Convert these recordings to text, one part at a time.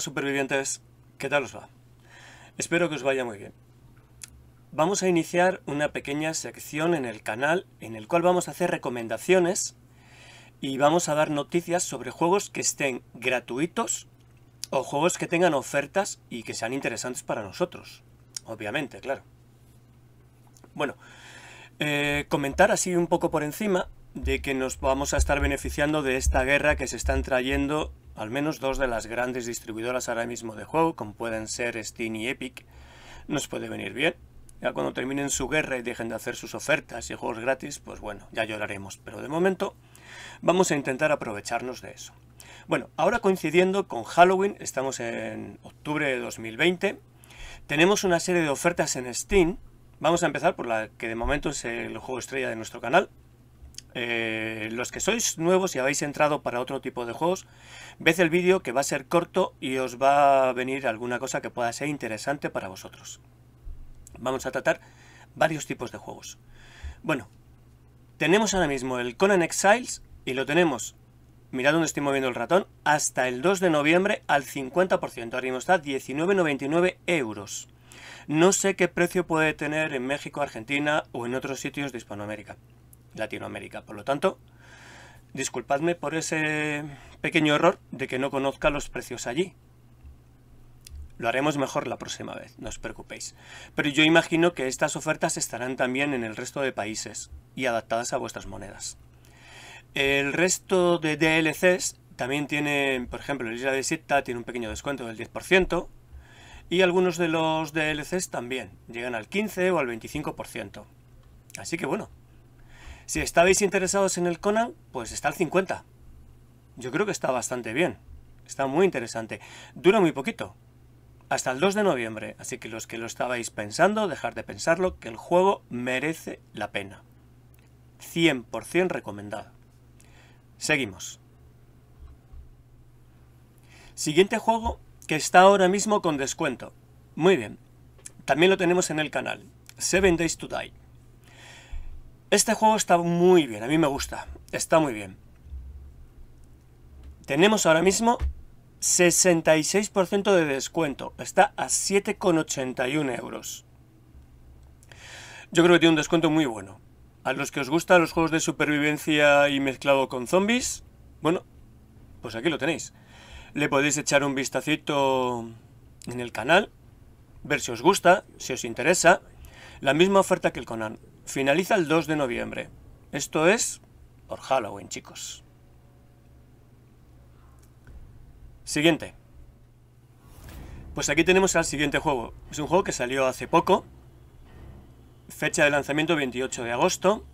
supervivientes, ¿qué tal os va? Espero que os vaya muy bien. Vamos a iniciar una pequeña sección en el canal en el cual vamos a hacer recomendaciones y vamos a dar noticias sobre juegos que estén gratuitos o juegos que tengan ofertas y que sean interesantes para nosotros. Obviamente, claro. Bueno, eh, comentar así un poco por encima de que nos vamos a estar beneficiando de esta guerra que se están trayendo al menos dos de las grandes distribuidoras ahora mismo de juego, como pueden ser Steam y Epic, nos puede venir bien. Ya cuando terminen su guerra y dejen de hacer sus ofertas y juegos gratis, pues bueno, ya lloraremos. Pero de momento vamos a intentar aprovecharnos de eso. Bueno, ahora coincidiendo con Halloween, estamos en octubre de 2020, tenemos una serie de ofertas en Steam. Vamos a empezar por la que de momento es el juego estrella de nuestro canal, eh, los que sois nuevos y habéis entrado para otro tipo de juegos, ved el vídeo que va a ser corto y os va a venir alguna cosa que pueda ser interesante para vosotros. Vamos a tratar varios tipos de juegos. Bueno, tenemos ahora mismo el Conan Exiles y lo tenemos, mirad donde estoy moviendo el ratón, hasta el 2 de noviembre al 50%. Ahora mismo está 19,99 euros. No sé qué precio puede tener en México, Argentina o en otros sitios de Hispanoamérica. Latinoamérica. Por lo tanto, disculpadme por ese pequeño error de que no conozca los precios allí. Lo haremos mejor la próxima vez, no os preocupéis. Pero yo imagino que estas ofertas estarán también en el resto de países y adaptadas a vuestras monedas. El resto de DLCs también tienen, por ejemplo, el Isla de Sita tiene un pequeño descuento del 10% y algunos de los DLCs también llegan al 15 o al 25%. Así que bueno, si estabais interesados en el Conan, pues está al 50. Yo creo que está bastante bien. Está muy interesante. Dura muy poquito. Hasta el 2 de noviembre. Así que los que lo estabais pensando, dejar de pensarlo, que el juego merece la pena. 100% recomendado. Seguimos. Siguiente juego que está ahora mismo con descuento. Muy bien. También lo tenemos en el canal. Seven Days to Die. Este juego está muy bien, a mí me gusta. Está muy bien. Tenemos ahora mismo 66% de descuento. Está a 7,81 euros. Yo creo que tiene un descuento muy bueno. A los que os gustan los juegos de supervivencia y mezclado con zombies, bueno, pues aquí lo tenéis. Le podéis echar un vistacito en el canal, ver si os gusta, si os interesa. La misma oferta que el Conan. Finaliza el 2 de noviembre. Esto es por Halloween, chicos. Siguiente. Pues aquí tenemos al siguiente juego. Es un juego que salió hace poco. Fecha de lanzamiento 28 de agosto.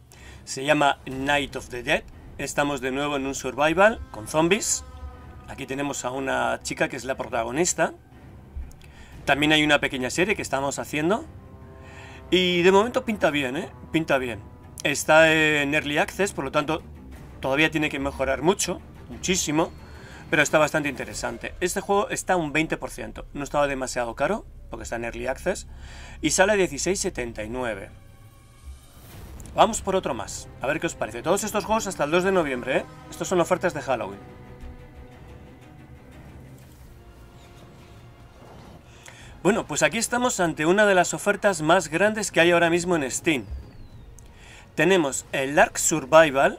Se llama Night of the Dead. Estamos de nuevo en un survival con zombies. Aquí tenemos a una chica que es la protagonista. También hay una pequeña serie que estamos haciendo y de momento pinta bien, ¿eh? Pinta bien. Está en Early Access, por lo tanto todavía tiene que mejorar mucho, muchísimo, pero está bastante interesante. Este juego está un 20%, no estaba demasiado caro, porque está en Early Access, y sale a 16.79. Vamos por otro más, a ver qué os parece. Todos estos juegos hasta el 2 de noviembre, ¿eh? Estos son ofertas de Halloween. Bueno, pues aquí estamos ante una de las ofertas más grandes que hay ahora mismo en Steam. Tenemos el Ark Survival,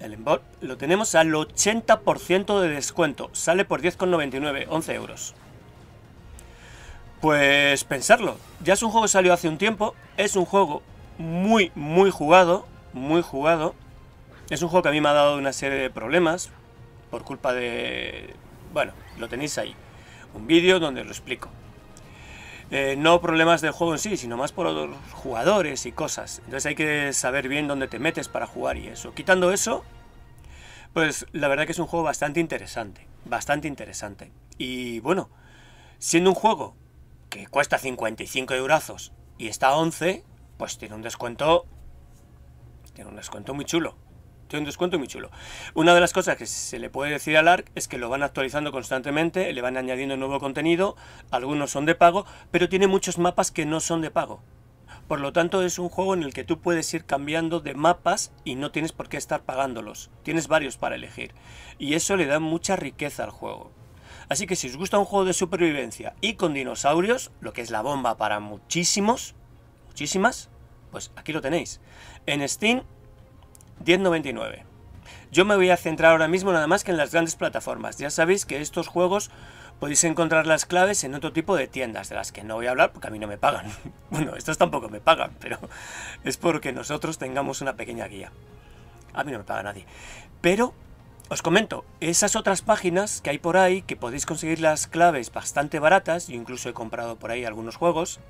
el Embol, lo tenemos al 80% de descuento. Sale por 10,99, 11 euros. Pues pensarlo. Ya es un juego que salió hace un tiempo. Es un juego muy, muy jugado. Muy jugado. Es un juego que a mí me ha dado una serie de problemas. Por culpa de... Bueno, lo tenéis ahí. Un vídeo donde lo explico. Eh, no problemas del juego en sí, sino más por los jugadores y cosas. Entonces hay que saber bien dónde te metes para jugar y eso. Quitando eso, pues la verdad que es un juego bastante interesante, bastante interesante. Y bueno, siendo un juego que cuesta 55 euros y está a 11, pues tiene un descuento, tiene un descuento muy chulo. Tiene un descuento muy chulo. Una de las cosas que se le puede decir al ARC es que lo van actualizando constantemente, le van añadiendo nuevo contenido, algunos son de pago, pero tiene muchos mapas que no son de pago. Por lo tanto, es un juego en el que tú puedes ir cambiando de mapas y no tienes por qué estar pagándolos. Tienes varios para elegir. Y eso le da mucha riqueza al juego. Así que si os gusta un juego de supervivencia y con dinosaurios, lo que es la bomba para muchísimos, muchísimas, pues aquí lo tenéis. En Steam 10.99. Yo me voy a centrar ahora mismo nada más que en las grandes plataformas. Ya sabéis que estos juegos podéis encontrar las claves en otro tipo de tiendas, de las que no voy a hablar porque a mí no me pagan. Bueno, estas tampoco me pagan, pero es porque nosotros tengamos una pequeña guía. A mí no me paga nadie. Pero os comento, esas otras páginas que hay por ahí, que podéis conseguir las claves bastante baratas, yo incluso he comprado por ahí algunos juegos,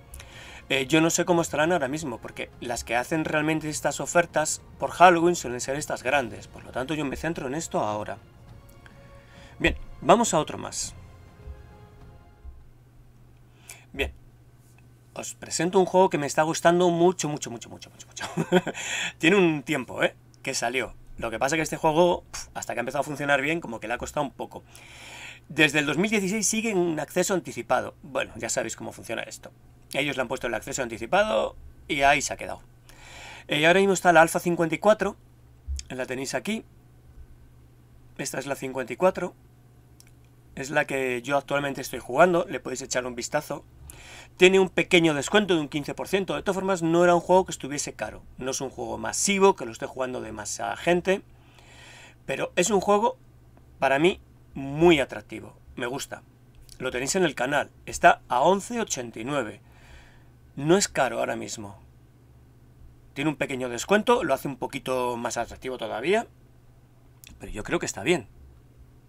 eh, yo no sé cómo estarán ahora mismo, porque las que hacen realmente estas ofertas por Halloween suelen ser estas grandes, por lo tanto yo me centro en esto ahora. Bien, vamos a otro más. Bien, os presento un juego que me está gustando mucho, mucho, mucho, mucho, mucho, mucho. Tiene un tiempo, ¿eh? Que salió. Lo que pasa es que este juego, hasta que ha empezado a funcionar bien, como que le ha costado un poco. Desde el 2016 sigue en acceso anticipado. Bueno, ya sabéis cómo funciona esto. Ellos le han puesto el acceso anticipado y ahí se ha quedado. Y eh, ahora mismo está la Alfa 54, la tenéis aquí. Esta es la 54, es la que yo actualmente estoy jugando, le podéis echar un vistazo. Tiene un pequeño descuento de un 15%, de todas formas no era un juego que estuviese caro, no es un juego masivo, que lo esté jugando demasiada gente, pero es un juego para mí muy atractivo, me gusta. Lo tenéis en el canal, está a 11.89 no es caro ahora mismo. Tiene un pequeño descuento, lo hace un poquito más atractivo todavía, pero yo creo que está bien.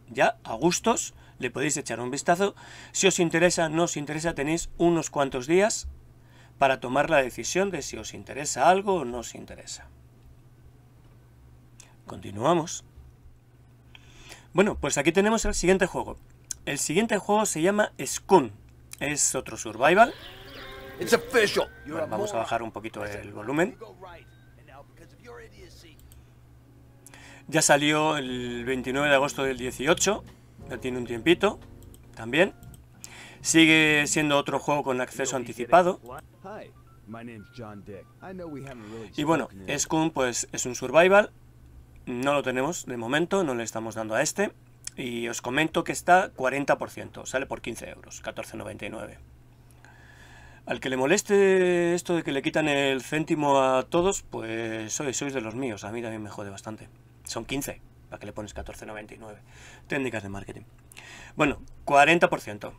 Ya a gustos le podéis echar un vistazo. Si os interesa, no os interesa, tenéis unos cuantos días para tomar la decisión de si os interesa algo o no os interesa. Continuamos. Bueno, pues aquí tenemos el siguiente juego. El siguiente juego se llama Skun. Es otro survival vamos a bajar un poquito el volumen. Ya salió el 29 de agosto del 18, ya tiene un tiempito también. Sigue siendo otro juego con acceso anticipado. Y bueno, Skun pues es un survival, no lo tenemos de momento, no le estamos dando a este. Y os comento que está 40%, sale por 15 euros, 14,99. Al que le moleste esto de que le quitan el céntimo a todos, pues sois, sois de los míos. A mí también me jode bastante. Son 15. ¿Para que le pones 14,99? Técnicas de marketing. Bueno, 40%.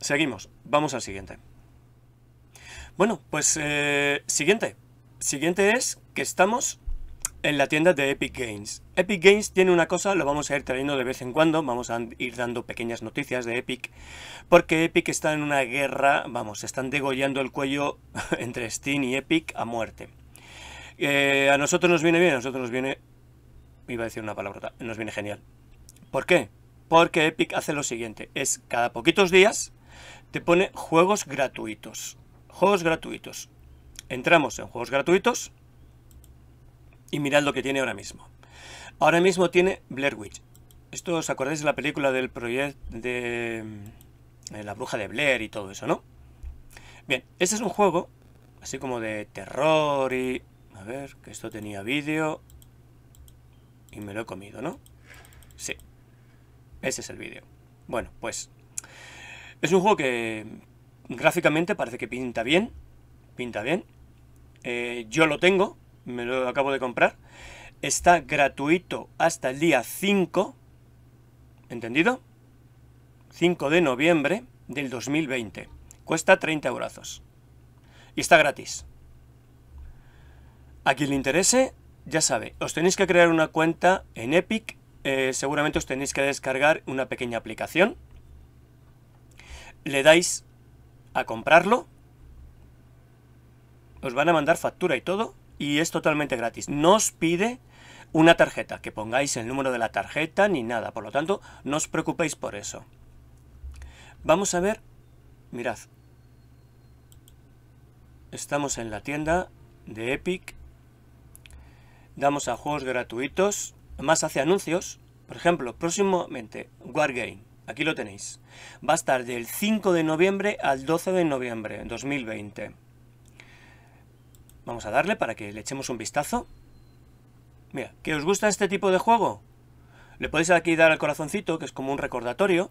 Seguimos. Vamos al siguiente. Bueno, pues eh, siguiente. Siguiente es que estamos en la tienda de Epic Games. Epic Games tiene una cosa, lo vamos a ir trayendo de vez en cuando, vamos a ir dando pequeñas noticias de Epic, porque Epic está en una guerra, vamos, están degollando el cuello entre Steam y Epic a muerte. Eh, a nosotros nos viene bien, a nosotros nos viene... Iba a decir una palabra, nos viene genial. ¿Por qué? Porque Epic hace lo siguiente, es cada poquitos días te pone juegos gratuitos. Juegos gratuitos. Entramos en juegos gratuitos, y mirad lo que tiene ahora mismo. Ahora mismo tiene Blair Witch. Esto os acordáis de la película del proyecto mm, de, la bruja de Blair y todo eso, ¿no? Bien, este es un juego así como de terror y... A ver, que esto tenía vídeo y me lo he comido, ¿no? Sí, ese es el vídeo. Bueno, pues es un juego que gráficamente parece que pinta bien, pinta bien. Eh, yo lo tengo, me lo acabo de comprar. Está gratuito hasta el día 5, ¿entendido? 5 de noviembre del 2020. Cuesta 30 euros. Y está gratis. A quien le interese, ya sabe, os tenéis que crear una cuenta en Epic. Eh, seguramente os tenéis que descargar una pequeña aplicación. Le dais a comprarlo. Os van a mandar factura y todo y es totalmente gratis. No os pide una tarjeta, que pongáis el número de la tarjeta ni nada, por lo tanto, no os preocupéis por eso. Vamos a ver, mirad, estamos en la tienda de Epic, damos a juegos gratuitos, más hace anuncios, por ejemplo, próximamente Wargame, aquí lo tenéis, va a estar del 5 de noviembre al 12 de noviembre 2020. Vamos a darle para que le echemos un vistazo. Mira, ¿que os gusta este tipo de juego? Le podéis aquí dar al corazoncito, que es como un recordatorio.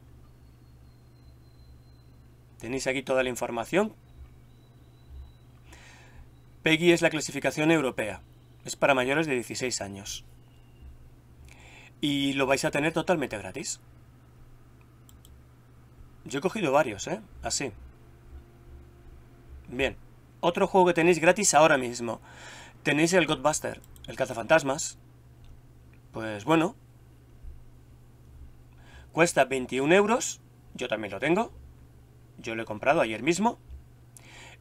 Tenéis aquí toda la información. Peggy es la clasificación europea. Es para mayores de 16 años. Y lo vais a tener totalmente gratis. Yo he cogido varios, ¿eh? Así. Bien otro juego que tenéis gratis ahora mismo. Tenéis el Godbuster, el cazafantasmas. Pues bueno. Cuesta 21 euros. Yo también lo tengo. Yo lo he comprado ayer mismo.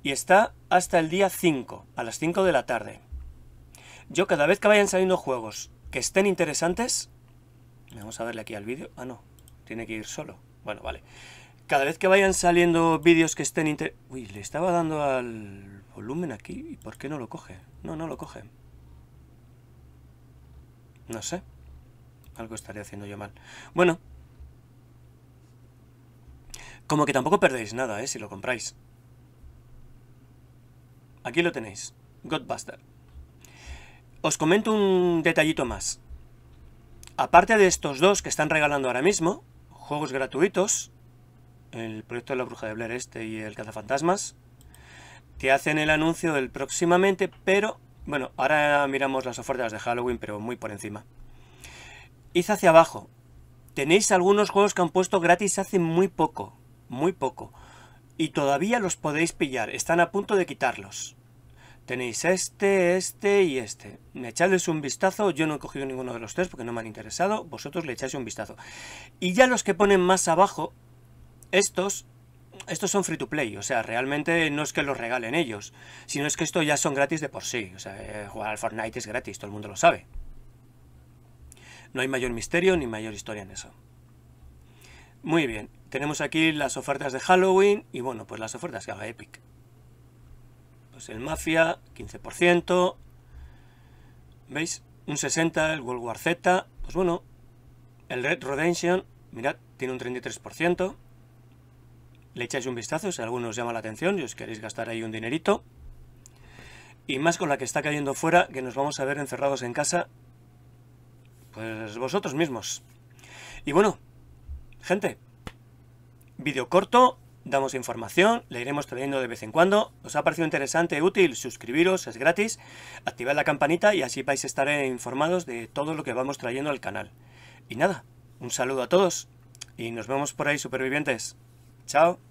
Y está hasta el día 5, a las 5 de la tarde. Yo cada vez que vayan saliendo juegos que estén interesantes... Vamos a darle aquí al vídeo. Ah, no. Tiene que ir solo. Bueno, vale cada vez que vayan saliendo vídeos que estén inter... Uy, le estaba dando al volumen aquí. ¿Y por qué no lo coge? No, no lo coge. No sé. Algo estaré haciendo yo mal. Bueno. Como que tampoco perdéis nada, ¿eh? Si lo compráis. Aquí lo tenéis. Godbuster. Os comento un detallito más. Aparte de estos dos que están regalando ahora mismo, juegos gratuitos, el proyecto de la Bruja de Blair este y el Cazafantasmas, te hacen el anuncio del próximamente, pero bueno, ahora miramos las ofertas de Halloween, pero muy por encima. y hacia abajo. Tenéis algunos juegos que han puesto gratis hace muy poco, muy poco. Y todavía los podéis pillar, están a punto de quitarlos. Tenéis este, este y este. Me echadles un vistazo. Yo no he cogido ninguno de los tres porque no me han interesado. Vosotros le echáis un vistazo. Y ya los que ponen más abajo, estos, estos son free to play, o sea, realmente no es que los regalen ellos, sino es que estos ya son gratis de por sí. O sea, eh, jugar al Fortnite es gratis, todo el mundo lo sabe. No hay mayor misterio ni mayor historia en eso. Muy bien, tenemos aquí las ofertas de Halloween y bueno, pues las ofertas que haga Epic. Pues el Mafia, 15%. ¿Veis? Un 60%, el World War Z. Pues bueno, el Red Redemption, mirad, tiene un 33% le echáis un vistazo si alguno os llama la atención y os queréis gastar ahí un dinerito. Y más con la que está cayendo fuera, que nos vamos a ver encerrados en casa, pues vosotros mismos. Y bueno, gente, vídeo corto, damos información, le iremos trayendo de vez en cuando. ¿Os ha parecido interesante, útil? Suscribiros, es gratis. Activad la campanita y así vais a estar informados de todo lo que vamos trayendo al canal. Y nada, un saludo a todos y nos vemos por ahí, supervivientes. Chao.